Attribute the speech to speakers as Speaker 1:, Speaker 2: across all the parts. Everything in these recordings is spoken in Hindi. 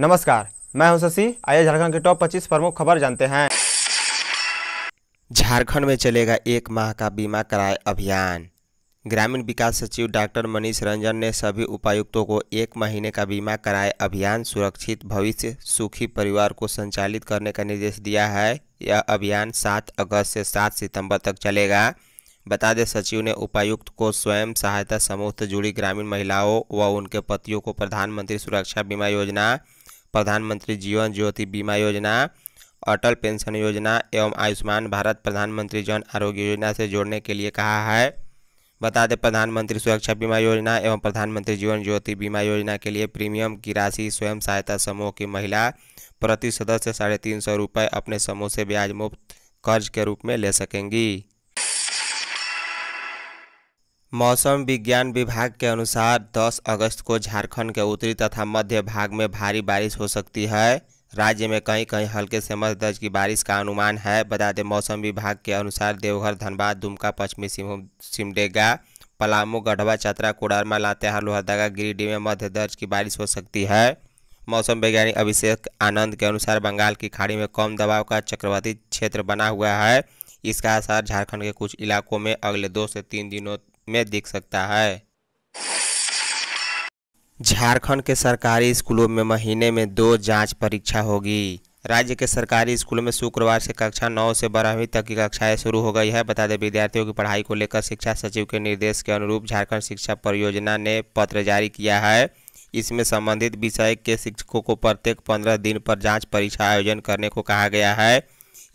Speaker 1: नमस्कार मैं हूं शशि आइए झारखंड के टॉप 25 प्रमुख खबर जानते हैं झारखंड में चलेगा एक माह का बीमा कराए अभियान ग्रामीण विकास सचिव डॉक्टर मनीष रंजन ने सभी उपायुक्तों को एक महीने का बीमा कराए अभियान सुरक्षित भविष्य सुखी परिवार को संचालित करने का निर्देश दिया है यह अभियान 7 अगस्त से 7 सितंबर तक चलेगा बता दें सचिव ने उपायुक्त को स्वयं सहायता समूह से जुड़ी ग्रामीण महिलाओं व उनके पतियों को प्रधानमंत्री सुरक्षा बीमा योजना प्रधानमंत्री जीवन ज्योति बीमा योजना अटल पेंशन योजना एवं आयुष्मान भारत प्रधानमंत्री जन आरोग्य योजना से जोड़ने के लिए कहा है बता दें प्रधानमंत्री सुरक्षा बीमा योजना एवं प्रधानमंत्री जीवन ज्योति बीमा योजना के लिए प्रीमियम की राशि स्वयं सहायता समूह की महिला प्रति सदस्य साढ़े तीन सौ रुपये अपने समूह से ब्याज मुक्त कर्ज के रूप में ले सकेंगी मौसम विज्ञान विभाग के अनुसार 10 अगस्त को झारखंड के उत्तरी तथा मध्य भाग में भारी बारिश हो सकती है राज्य में कहीं कहीं हल्के से मध्य दर्ज की बारिश का अनुमान है बता दें मौसम विभाग के अनुसार देवघर धनबाद दुमका पश्चिमी सिमडेगा पलामू गढ़वा चतरा कोडरमा लातेहार लोहरदगा गिरिडीह में मध्य दर्ज की बारिश हो सकती है मौसम वैज्ञानिक अभिषेक आनंद के अनुसार बंगाल की खाड़ी में कम दबाव का चक्रवाती क्षेत्र बना हुआ है इसका असर झारखंड के कुछ इलाकों में अगले दो से तीन दिनों में दिख सकता है झारखंड के सरकारी स्कूलों में महीने में दो जांच परीक्षा होगी राज्य के सरकारी स्कूलों में शुक्रवार से कक्षा नौ से बारहवीं तक की कक्षाएं शुरू हो गई है बता दें विद्यार्थियों की पढ़ाई को लेकर शिक्षा सचिव के निर्देश के अनुरूप झारखंड शिक्षा परियोजना ने पत्र जारी किया है इसमें संबंधित विषय के शिक्षकों को प्रत्येक पंद्रह दिन पर जांच परीक्षा आयोजन करने को कहा गया है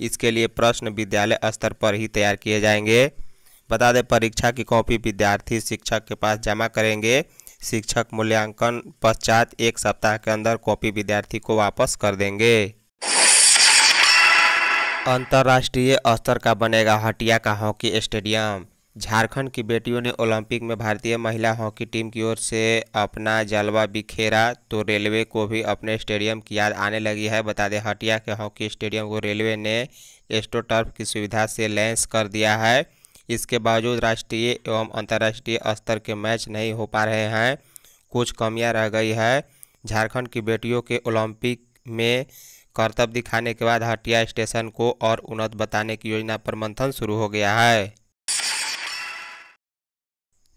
Speaker 1: इसके लिए प्रश्न विद्यालय स्तर पर ही तैयार किए जाएंगे बता दें परीक्षा की कॉपी विद्यार्थी शिक्षक के पास जमा करेंगे शिक्षक मूल्यांकन पश्चात एक सप्ताह के अंदर कॉपी विद्यार्थी को वापस कर देंगे अंतर्राष्ट्रीय स्तर का बनेगा हटिया का हॉकी स्टेडियम झारखंड की बेटियों ने ओलंपिक में भारतीय महिला हॉकी टीम की ओर से अपना जलवा बिखेरा तो रेलवे को भी अपने स्टेडियम की याद आने लगी है बता दें हटिया के हॉकी स्टेडियम को रेलवे ने एस्टोटर्फ की सुविधा से लैंस कर दिया है इसके बावजूद राष्ट्रीय एवं अंतर्राष्ट्रीय स्तर के मैच नहीं हो पा रहे हैं कुछ कमियां रह गई है झारखंड की बेटियों के ओलंपिक में कर्तव्य दिखाने के बाद हटिया स्टेशन को और उन्नत बताने की योजना पर मंथन शुरू हो गया है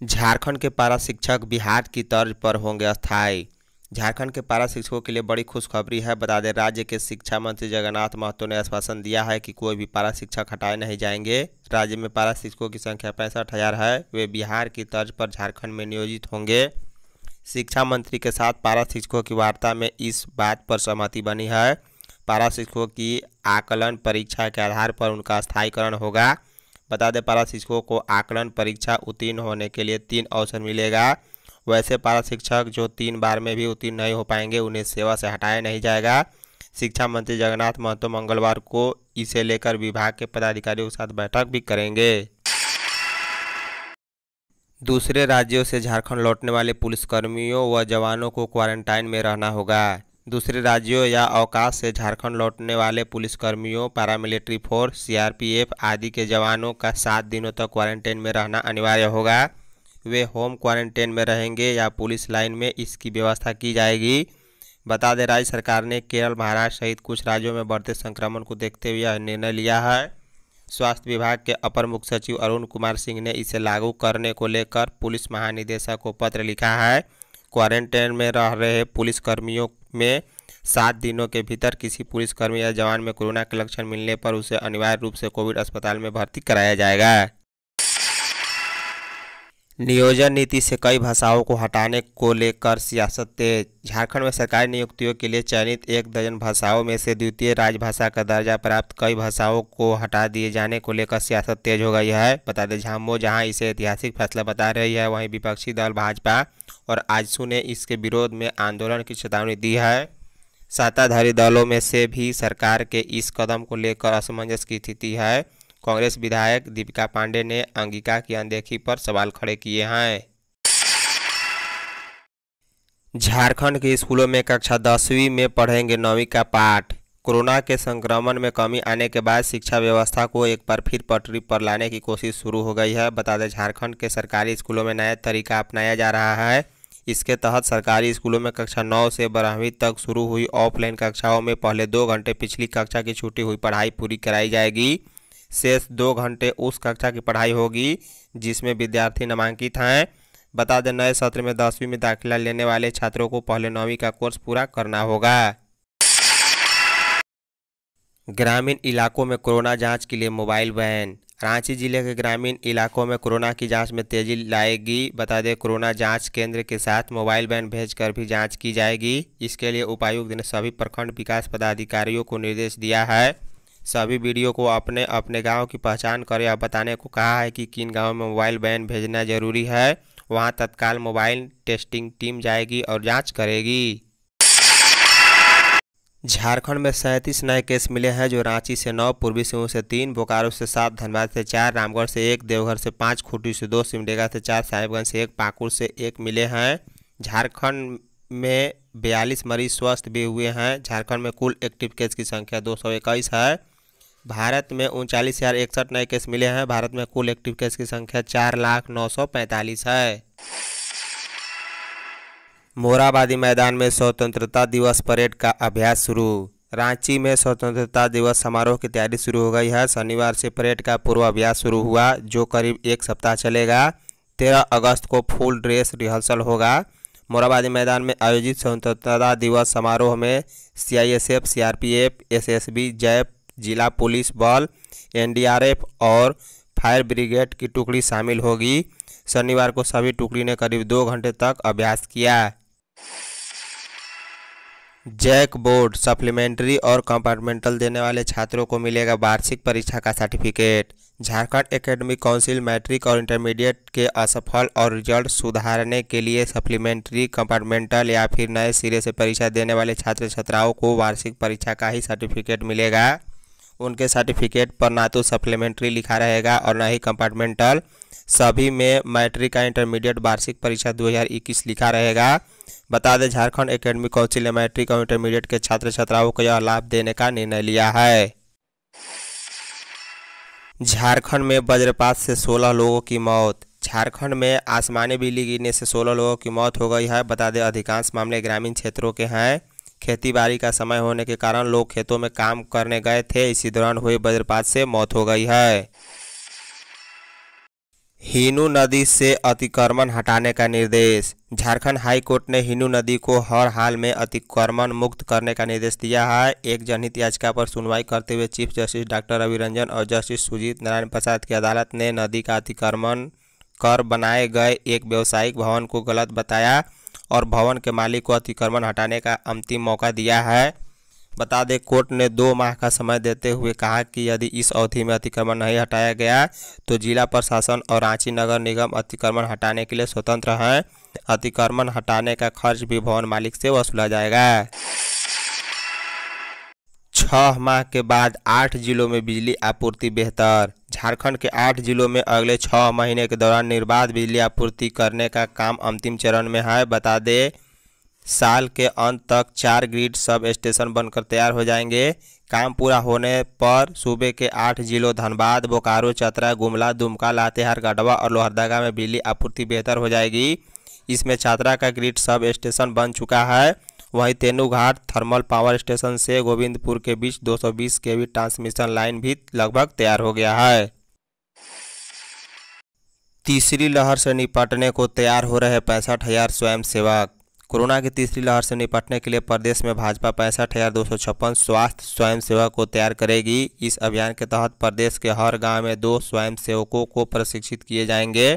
Speaker 1: झारखंड के पारा शिक्षक बिहार की तर्ज पर होंगे स्थायी झारखंड के पारा शिक्षकों के लिए बड़ी खुशखबरी है बता दें राज्य के शिक्षा मंत्री जगन्नाथ महतो ने आश्वासन दिया है कि कोई भी पारा शिक्षक हटाए नहीं जाएंगे राज्य में पारा शिक्षकों की संख्या पैंसठ हजार है वे बिहार की तर्ज पर झारखंड में नियोजित होंगे शिक्षा मंत्री के साथ पारा शिक्षकों की वार्ता में इस बात पर सहमति बनी है पारा शिक्षकों की आकलन परीक्षा के आधार पर उनका स्थायीकरण होगा बता दें पारा शिक्षकों को आकलन परीक्षा उत्तीर्ण होने के लिए तीन अवसर मिलेगा वैसे पारा शिक्षक जो तीन बार में भी उत्तीर्ण नहीं हो पाएंगे उन्हें सेवा से हटाया नहीं जाएगा शिक्षा मंत्री जगन्नाथ महतो मंगलवार को इसे लेकर विभाग के पदाधिकारियों के साथ बैठक भी करेंगे दूसरे राज्यों से झारखंड लौटने वाले पुलिसकर्मियों व जवानों को क्वारंटाइन में रहना होगा दूसरे राज्यों या अवकाश से झारखंड लौटने वाले पुलिसकर्मियों पैरामिलिट्री फोर्स सीआरपीएफ आदि के जवानों का सात दिनों तक क्वारंटाइन में रहना अनिवार्य होगा वे होम क्वारंटाइन में रहेंगे या पुलिस लाइन में इसकी व्यवस्था की जाएगी बता दें राज्य सरकार ने केरल महाराष्ट्र सहित कुछ राज्यों में बढ़ते संक्रमण को देखते हुए यह निर्णय लिया है स्वास्थ्य विभाग के अपर मुख्य सचिव अरुण कुमार सिंह ने इसे लागू करने को लेकर पुलिस महानिदेशक को पत्र लिखा है क्वारंटाइन में रह रहे पुलिसकर्मियों में सात दिनों के भीतर किसी पुलिसकर्मी या जवान में कोरोना के लक्षण मिलने पर उसे अनिवार्य रूप से कोविड अस्पताल में भर्ती कराया जाएगा नियोजन नीति से कई भाषाओं को हटाने को लेकर सियासत तेज झारखंड में सरकारी नियुक्तियों के लिए चयनित एक दर्जन भाषाओं में से द्वितीय राजभाषा का दर्जा प्राप्त कई भाषाओं को हटा दिए जाने को लेकर सियासत तेज हो गई है बता दें झामो जहां इसे ऐतिहासिक फैसला बता रही है वहीं विपक्षी दल भाजपा और आजसू ने इसके विरोध में आंदोलन की चेतावनी दी है सत्ताधारी दलों में से भी सरकार के इस कदम को लेकर असमंजस की स्थिति है कांग्रेस विधायक दीपिका पांडे ने अंगिका की अनदेखी पर सवाल खड़े किए हैं झारखंड के स्कूलों में कक्षा दसवीं में पढ़ेंगे नौवीं का पाठ कोरोना के संक्रमण में कमी आने के बाद शिक्षा व्यवस्था को एक बार फिर पटरी पर लाने की कोशिश शुरू हो गई है बता दें झारखंड के सरकारी स्कूलों में नया तरीका अपनाया जा रहा है इसके तहत सरकारी स्कूलों में कक्षा नौ से बारहवीं तक शुरू हुई ऑफलाइन कक्षाओं में पहले दो घंटे पिछली कक्षा की छुट्टी हुई पढ़ाई पूरी कराई जाएगी शेष दो घंटे उस कक्षा की पढ़ाई होगी जिसमें विद्यार्थी नामांकित हैं बता दें नए सत्र में दसवीं में दाखिला लेने वाले छात्रों को पहले नौवीं का कोर्स पूरा करना होगा ग्रामीण इलाकों में कोरोना जांच के लिए मोबाइल वैन रांची जिले के ग्रामीण इलाकों में कोरोना की जांच में तेजी लाएगी बता दें कोरोना जांच केंद्र के साथ मोबाइल वैन भेजकर भी जांच की जाएगी इसके लिए उपायुक्त ने सभी प्रखंड विकास पदाधिकारियों को निर्देश दिया है सभी वीडियो को अपने अपने गांव की पहचान करें और बताने को कहा है कि किन गांव में मोबाइल बैन भेजना जरूरी है वहां तत्काल मोबाइल टेस्टिंग टीम जाएगी और जांच करेगी झारखंड में सैंतीस नए केस मिले हैं जो रांची से नौ पूर्वी सिंहभूम से तीन बोकारो से सात धनबाद से चार रामगढ़ से एक देवघर से पाँच खूटी से दो सिमडेगा से चार साहिबगंज से एक पाकुड़ से एक मिले हैं झारखंड में बयालीस मरीज स्वस्थ भी हुए हैं झारखंड में कुल एक्टिव केस की संख्या दो है भारत में उनचालीस हज़ार इकसठ नए केस मिले हैं भारत में कुल एक्टिव केस की संख्या चार लाख नौ सौ पैंतालीस है मोराबादी मैदान में स्वतंत्रता दिवस परेड का अभ्यास शुरू रांची में स्वतंत्रता दिवस समारोह की तैयारी शुरू हो गई है शनिवार से परेड का पूर्वाभ्यास शुरू हुआ जो करीब एक सप्ताह चलेगा तेरह अगस्त को फुल ड्रेस रिहर्सल होगा मोराबादी मैदान में आयोजित स्वतंत्रता दिवस समारोह में सीआईएसएफ, सीआरपीएफ, एसएसबी, जैप जिला पुलिस बल एनडीआरएफ और फायर ब्रिगेड की टुकड़ी शामिल होगी शनिवार को सभी टुकड़ी ने करीब दो घंटे तक अभ्यास किया जैक बोर्ड सप्लीमेंट्री और कंपार्टमेंटल देने वाले छात्रों को मिलेगा वार्षिक परीक्षा का certificate Jharkhand academic council matric और इंटरमीडिएट के असफल और रिजल्ट सुधारने के लिए सप्लीमेंट्री कंपार्टमेंटल या फिर नए सिरे से परीक्षा देने वाले छात्र छात्राओं को वार्षिक परीक्षा का ही सर्टिफिकेट मिलेगा उनके सर्टिफिकेट पर ना तो सप्लीमेंट्री लिखा रहेगा और ना ही कंपार्टमेंटल सभी में मैट्रिक का इंटरमीडिएट वार्षिक परीक्षा 2021 लिखा रहेगा बता दें झारखंड एकेडमिक काउंसिल ने मैट्रिक और इंटरमीडिएट के छात्र छात्राओं को यह लाभ देने का निर्णय लिया है झारखंड में वज्रपात से 16 लोगों की मौत झारखंड में आसमानी बिजली गिरने से 16 लोगों की मौत हो गई है बता दें अधिकांश मामले ग्रामीण क्षेत्रों के हैं खेतीबाड़ी का समय होने के कारण लोग खेतों में काम करने गए थे इसी दौरान हुए वज्रपात से मौत हो गई है हिनू नदी से अतिक्रमण हटाने का निर्देश झारखंड हाई कोर्ट ने हिनू नदी को हर हाल में अतिक्रमण मुक्त करने का निर्देश दिया है एक जनहित याचिका पर सुनवाई करते हुए chief justice doctor Ravi Ranjan और जस्टिस सुजीत नारायण प्रसाद की अदालत ने नदी का अतिक्रमण कर बनाए गए एक व्यावसायिक भवन को गलत बताया और भवन के मालिक को अतिक्रमण हटाने का अंतिम मौका दिया है बता दें कोर्ट ने दो माह का समय देते हुए कहा कि यदि इस अवधि में अतिक्रमण नहीं हटाया गया तो जिला प्रशासन और रांची नगर निगम अतिक्रमण हटाने के लिए स्वतंत्र हैं अतिक्रमण हटाने का खर्च भी भवन मालिक से वसूला जाएगा छह माह के बाद आठ जिलों में बिजली आपूर्ति बेहतर झारखंड के आठ जिलों में अगले छः महीने के दौरान निर्बाध बिजली आपूर्ति करने का काम अंतिम चरण में है बता दें साल के अंत तक चार ग्रिड सब स्टेशन बनकर तैयार हो जाएंगे काम पूरा होने पर सूबे के आठ जिलों धनबाद बोकारो चतरा गुमला दुमका लातेहार गढ़वा और लोहरदगा में बिजली आपूर्ति बेहतर हो जाएगी इसमें छात्रा का ग्रिड सब स्टेशन बन चुका है वहीं तेनूघाट थर्मल पावर स्टेशन से गोविंदपुर के बीच 220 केवी ट्रांसमिशन लाइन भी लगभग तैयार हो गया है तीसरी लहर से निपटने को तैयार हो रहे पैंसठ हजार स्वयंसेवक कोरोना की तीसरी लहर से निपटने के लिए प्रदेश में भाजपा पैंसठ हज़ार दो सौ छप्पन स्वास्थ्य स्वयंसेवक को तैयार करेगी इस अभियान के तहत प्रदेश के हर गांव में दो स्वयंसेवकों को प्रशिक्षित किए जाएंगे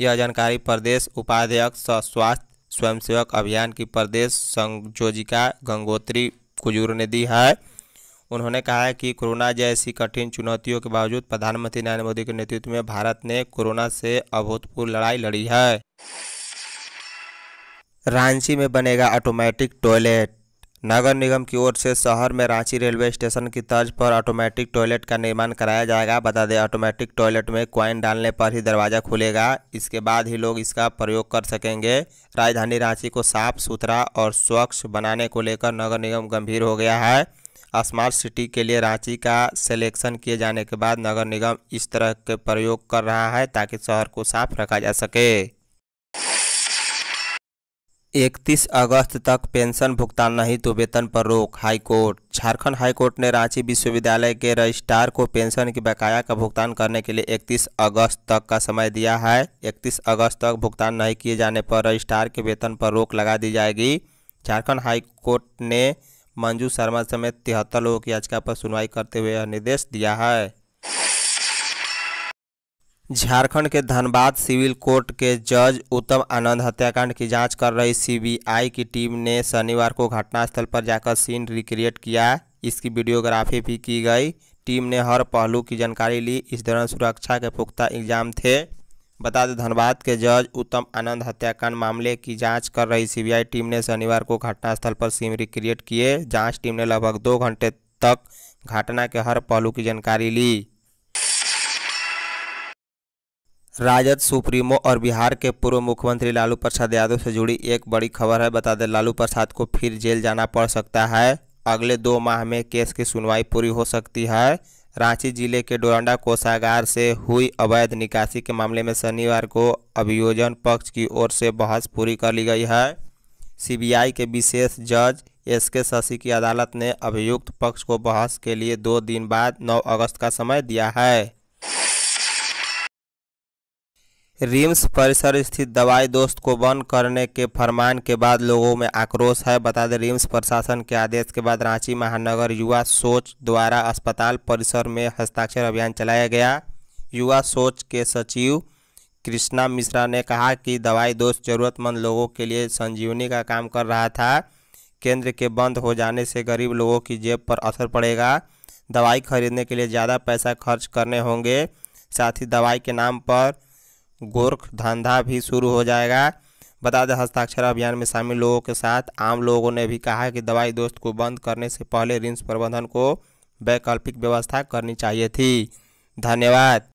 Speaker 1: यह जानकारी प्रदेश उपाध्यक्ष स्वास्थ्य स्वयंसेवक अभियान की प्रदेश संयोजिका गंगोत्री कुजूर ने दी है उन्होंने कहा है कि कोरोना जैसी कठिन चुनौतियों के बावजूद प्रधानमंत्री नरेंद्र मोदी के नेतृत्व में भारत ने कोरोना से अभूतपूर्व लड़ाई लड़ी है रांची में बनेगा ऑटोमेटिक टॉयलेट नगर निगम की ओर से शहर में रांची रेलवे स्टेशन की तर्ज पर ऑटोमेटिक टॉयलेट का निर्माण कराया जाएगा बता दें ऑटोमेटिक टॉयलेट में क्वाइन डालने पर ही दरवाज़ा खुलेगा इसके बाद ही लोग इसका प्रयोग कर सकेंगे राजधानी रांची को साफ सुथरा और स्वच्छ बनाने को लेकर नगर निगम गंभीर हो गया है स्मार्ट सिटी के लिए रांची का सिलेक्शन किए जाने के बाद नगर निगम इस तरह के प्रयोग कर रहा है ताकि शहर को साफ रखा जा सके इकतीस अगस्त तक पेंशन भुगतान नहीं तो वेतन पर रोक हाईकोर्ट झारखंड हाईकोर्ट ने रांची विश्वविद्यालय के रजिस्ट्रार को पेंशन की बकाया का भुगतान करने के लिए 31 अगस्त तक का समय दिया है 31 अगस्त तक भुगतान नहीं किए जाने पर रजिस्ट्रार के वेतन पर रोक लगा दी जाएगी झारखंड हाईकोर्ट ने मंजू शर्मा समेत तिहत्तर लोगों की याचिका पर सुनवाई करते हुए यह निर्देश दिया है झारखंड के धनबाद सिविल कोर्ट के जज उत्तम आनंद हत्याकांड की जांच कर रही सीबीआई की टीम ने शनिवार को घटनास्थल पर जाकर सीन रिक्रिएट किया इसकी वीडियोग्राफी भी की गई टीम ने हर पहलू की जानकारी ली इस दौरान सुरक्षा के पुख्ता इंतजाम थे बता दें धनबाद के जज उत्तम आनंद हत्याकांड मामले की जांच कर रही सीबीआई टीम ने शनिवार को घटनास्थल पर सीन रिक्रिएट किए जाँच टीम ने लगभग दो घंटे तक घटना के हर पहलू की जानकारी ली राजद सुप्रीमो और बिहार के पूर्व मुख्यमंत्री लालू प्रसाद यादव से जुड़ी एक बड़ी खबर है बता दें लालू प्रसाद को फिर जेल जाना पड़ सकता है अगले दो माह में केस की सुनवाई पूरी हो सकती है रांची जिले के डोरंडा कोषागार से हुई अवैध निकासी के मामले में शनिवार को अभियोजन पक्ष की ओर से बहस पूरी कर ली गई है सीबीआई के विशेष जज एस के शशि की अदालत ने अभियुक्त पक्ष को बहस के लिए दो दिन बाद 9 अगस्त का समय दिया है रिम्स परिसर स्थित दवाई दोस्त को बंद करने के फरमान के बाद लोगों में आक्रोश है बता दें रिम्स प्रशासन के आदेश के बाद रांची महानगर युवा सोच द्वारा अस्पताल परिसर में हस्ताक्षर अभियान चलाया गया युवा सोच के सचिव कृष्णा मिश्रा ने कहा कि दवाई दोस्त जरूरतमंद लोगों के लिए संजीवनी का काम कर रहा था केंद्र के बंद हो जाने से गरीब लोगों की जेब पर असर पड़ेगा दवाई खरीदने के लिए ज़्यादा पैसा खर्च करने होंगे साथ ही दवाई के नाम पर गोरख धंधा भी शुरू हो जाएगा बता दें हस्ताक्षर अभियान में शामिल लोगों के साथ आम लोगों ने भी कहा कि दवाई दोस्त को बंद करने से पहले रिम्स प्रबंधन को वैकल्पिक व्यवस्था करनी चाहिए थी धन्यवाद